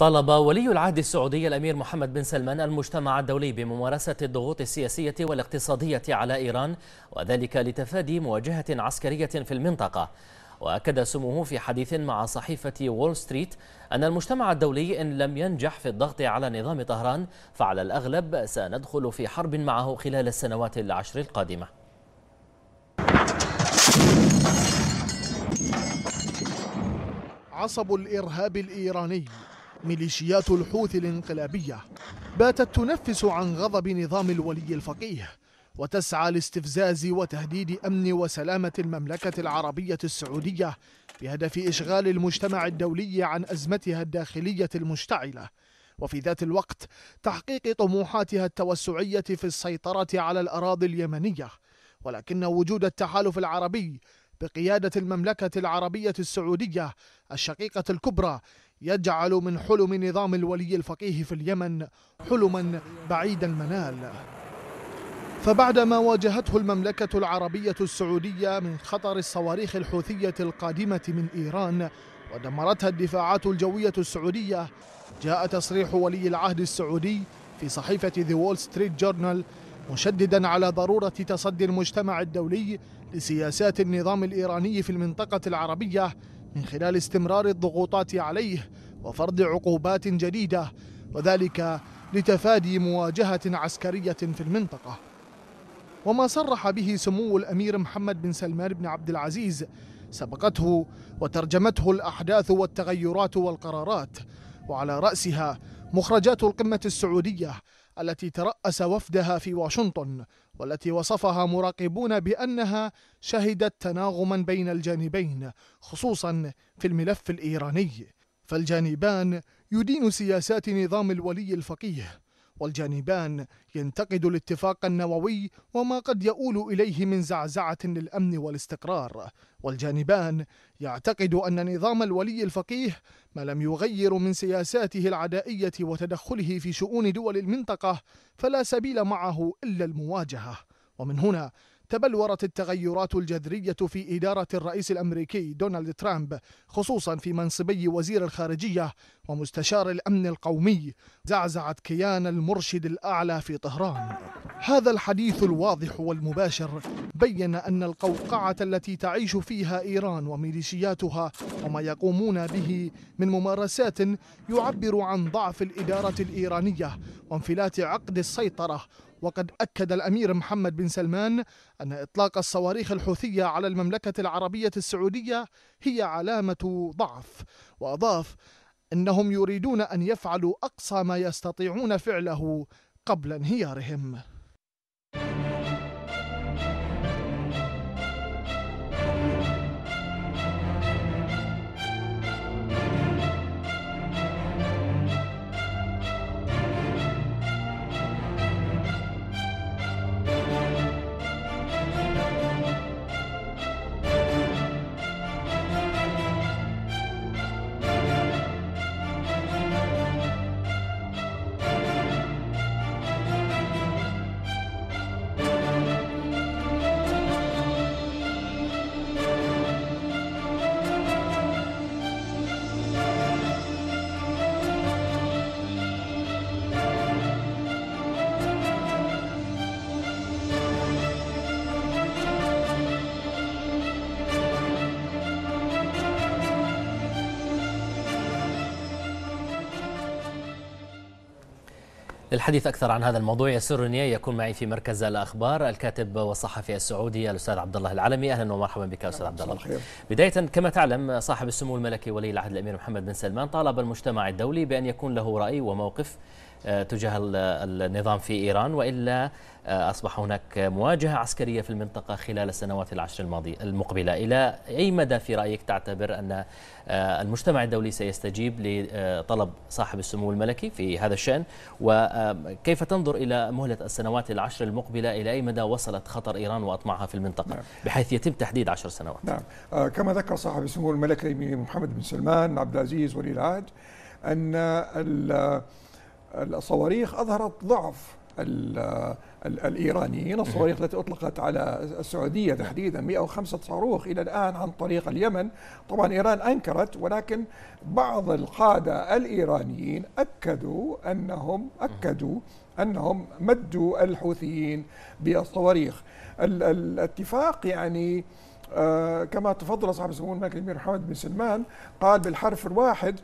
طلب ولي العهد السعودي الامير محمد بن سلمان المجتمع الدولي بممارسه الضغوط السياسيه والاقتصاديه على ايران وذلك لتفادي مواجهه عسكريه في المنطقه واكد سموه في حديث مع صحيفه وول ستريت ان المجتمع الدولي ان لم ينجح في الضغط على نظام طهران فعلى الاغلب سندخل في حرب معه خلال السنوات العشر القادمه عصب الارهاب الايراني ميليشيات الحوثي الانقلابية باتت تنفس عن غضب نظام الولي الفقيه وتسعى لاستفزاز وتهديد أمن وسلامة المملكة العربية السعودية بهدف إشغال المجتمع الدولي عن أزمتها الداخلية المشتعلة وفي ذات الوقت تحقيق طموحاتها التوسعية في السيطرة على الأراضي اليمنية ولكن وجود التحالف العربي بقيادة المملكة العربية السعودية الشقيقة الكبرى يجعل من حلم نظام الولي الفقيه في اليمن حلما بعيد المنال فبعدما واجهته المملكة العربية السعودية من خطر الصواريخ الحوثية القادمة من إيران ودمرتها الدفاعات الجوية السعودية جاء تصريح ولي العهد السعودي في صحيفة The Wall Street Journal مشددا على ضرورة تصدي المجتمع الدولي لسياسات النظام الإيراني في المنطقة العربية من خلال استمرار الضغوطات عليه وفرض عقوبات جديدة وذلك لتفادي مواجهة عسكرية في المنطقة وما صرح به سمو الأمير محمد بن سلمان بن عبد العزيز سبقته وترجمته الأحداث والتغيرات والقرارات وعلى رأسها مخرجات القمة السعودية التي ترأس وفدها في واشنطن والتي وصفها مراقبون بأنها شهدت تناغما بين الجانبين خصوصا في الملف الإيراني فالجانبان يدين سياسات نظام الولي الفقيه والجانبان ينتقد الاتفاق النووي وما قد يؤول إليه من زعزعة للأمن والاستقرار والجانبان يعتقد أن نظام الولي الفقيه ما لم يغير من سياساته العدائية وتدخله في شؤون دول المنطقة فلا سبيل معه إلا المواجهة ومن هنا تبلورت التغيرات الجذرية في إدارة الرئيس الأمريكي دونالد ترامب خصوصا في منصبي وزير الخارجية ومستشار الأمن القومي زعزعت كيان المرشد الأعلى في طهران هذا الحديث الواضح والمباشر بين أن القوقعة التي تعيش فيها إيران وميليشياتها وما يقومون به من ممارسات يعبر عن ضعف الإدارة الإيرانية وانفلات عقد السيطرة وقد أكد الأمير محمد بن سلمان أن إطلاق الصواريخ الحوثية على المملكة العربية السعودية هي علامة ضعف وأضاف أنهم يريدون أن يفعلوا أقصى ما يستطيعون فعله قبل انهيارهم للحديث أكثر عن هذا الموضوع يسرني يكون معي في مركز الأخبار الكاتب والصحفي السعودي الأستاذ عبد الله العلمي أهلا ومرحبا بك أستاذ عبد الله بداية كما تعلم صاحب السمو الملكي ولي العهد الأمير محمد بن سلمان طالب المجتمع الدولي بأن يكون له رأي وموقف آه، تجاه النظام في إيران وإلا آه، أصبح هناك مواجهة عسكرية في المنطقة خلال السنوات العشر الماضية المقبلة إلى أي مدى في رأيك تعتبر أن آه، المجتمع الدولي سيستجيب لطلب صاحب السمو الملكي في هذا الشأن وكيف تنظر إلى مهلة السنوات العشر المقبلة إلى أي مدى وصلت خطر إيران وأطماعها في المنطقة نعم. بحيث يتم تحديد عشر سنوات نعم كما ذكر صاحب السمو الملكي محمد بن سلمان عبد العزيز ولي العهد أن الصواريخ أظهرت ضعف الإيرانيين الصواريخ التي أطلقت على السعودية تحديدا 105 صاروخ إلى الآن عن طريق اليمن طبعا إيران أنكرت ولكن بعض القادة الإيرانيين أكدوا أنهم أكدوا أنهم مدوا الحوثيين بالصواريخ الاتفاق يعني آه، كما تفضل صاحب السمو الملك الامير محمد بن سلمان قال بالحرف الواحد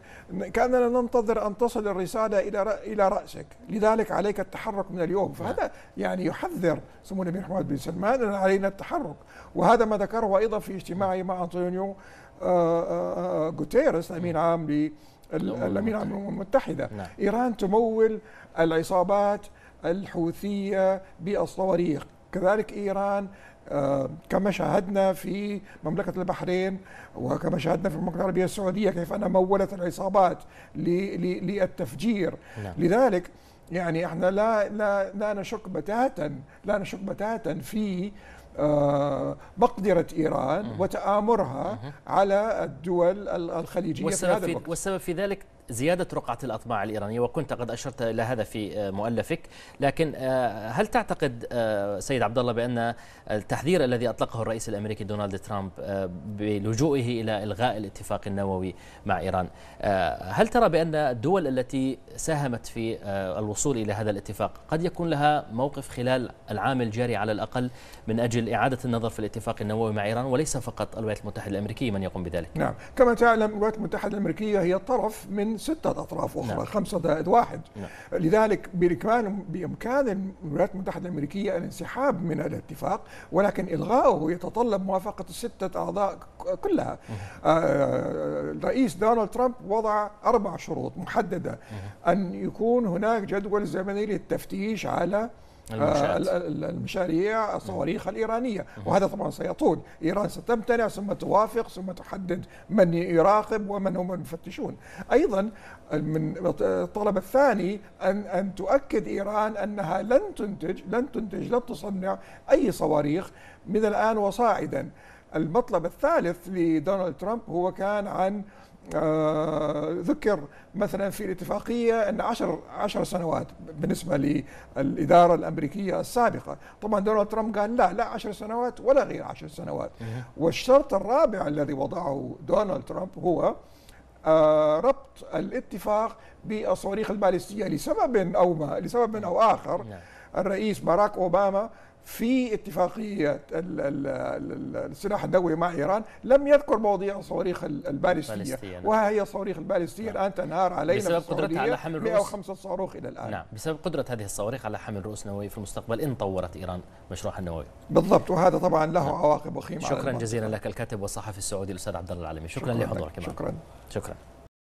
كاننا ننتظر ان تصل الرساله الى الى راسك، لذلك عليك التحرك من اليوم، فهذا يعني يحذر سمو الامير محمد بن سلمان ان علينا التحرك، وهذا ما ذكره ايضا في اجتماعه مع انطونيو آه، آه، غوتيريس الامين عام الامين عام الامم المتحده، نعم. ايران تمول العصابات الحوثيه بالصواريخ، كذلك ايران آه، كما شاهدنا في مملكة البحرين وكما شاهدنا في المملكة العربية السعودية كيف أنها مولت العصابات للتفجير نعم. لذلك يعني احنا لا لا لا نشك بتاتا لا نشك بتاتا في آه، مقدرة إيران وتآمرها على الدول الخليجية والسبب في هذا الوقت والسبب في ذلك زيادة رقعة الأطماع الإيرانية وكنت قد أشرت إلى هذا في آه، مؤلفك لكن آه، هل تعتقد آه، سيد عبد الله بأن التحذير الذي أطلقه الرئيس الأمريكي دونالد ترامب بلجوئه إلى إلغاء الاتفاق النووي مع إيران هل ترى بأن الدول التي ساهمت في الوصول إلى هذا الاتفاق قد يكون لها موقف خلال العام الجاري على الأقل من أجل إعادة النظر في الاتفاق النووي مع إيران وليس فقط الولايات المتحدة الأمريكية من يقوم بذلك نعم كما تعلم الولايات المتحدة الأمريكية هي طرف من ستة أطراف أخرى نعم. خمسة ضد واحد نعم. لذلك بإمكان الولايات المتحدة الأمريكية الانسحاب من الاتفاق ولكن إلغاؤه يتطلب موافقة الستة أعضاء كلها آه، الرئيس دونالد ترامب وضع أربع شروط محددة أن يكون هناك جدول زمني للتفتيش على آه، المشاريع الصواريخ الإيرانية وهذا طبعا سيطول إيران ستمتنع ثم توافق ثم تحدد من يراقب ومن هم المفتشون أيضا من الطلب الثاني أن أن تؤكد إيران أنها لن تنتج لن تنتج لن تصنع أي صواريخ من الآن وصاعدا المطلب الثالث لدونالد ترامب هو كان عن آه، ذكر مثلا في الاتفاقية أن عشر, عشر سنوات بالنسبة للإدارة الأمريكية السابقة طبعا دونالد ترامب قال لا لا عشر سنوات ولا غير عشر سنوات والشرط الرابع الذي وضعه دونالد ترامب هو آه، ربط الاتفاق بالصواريخ البالستية لسبب أو ما لسبب أو آخر نعم. الرئيس باراك أوباما في اتفاقية السلاح النووي مع إيران لم يذكر مواضيع الصواريخ البالستية وهي الصواريخ البالستية نعم. الآن تنهار علينا بسبب قدرتها على حمل رؤوس 105 صاروخ إلى الآن نعم بسبب قدرة هذه الصواريخ على حمل رؤوس نووية في المستقبل إن طورت إيران مشروعها النووي بالضبط وهذا طبعا له نعم. عواقب وخيمة شكرا جزيلا لك الكاتب والصحفي السعودي الأستاذ عبد الله العالمي شكرا, شكرا لحضورك شكرا شكرا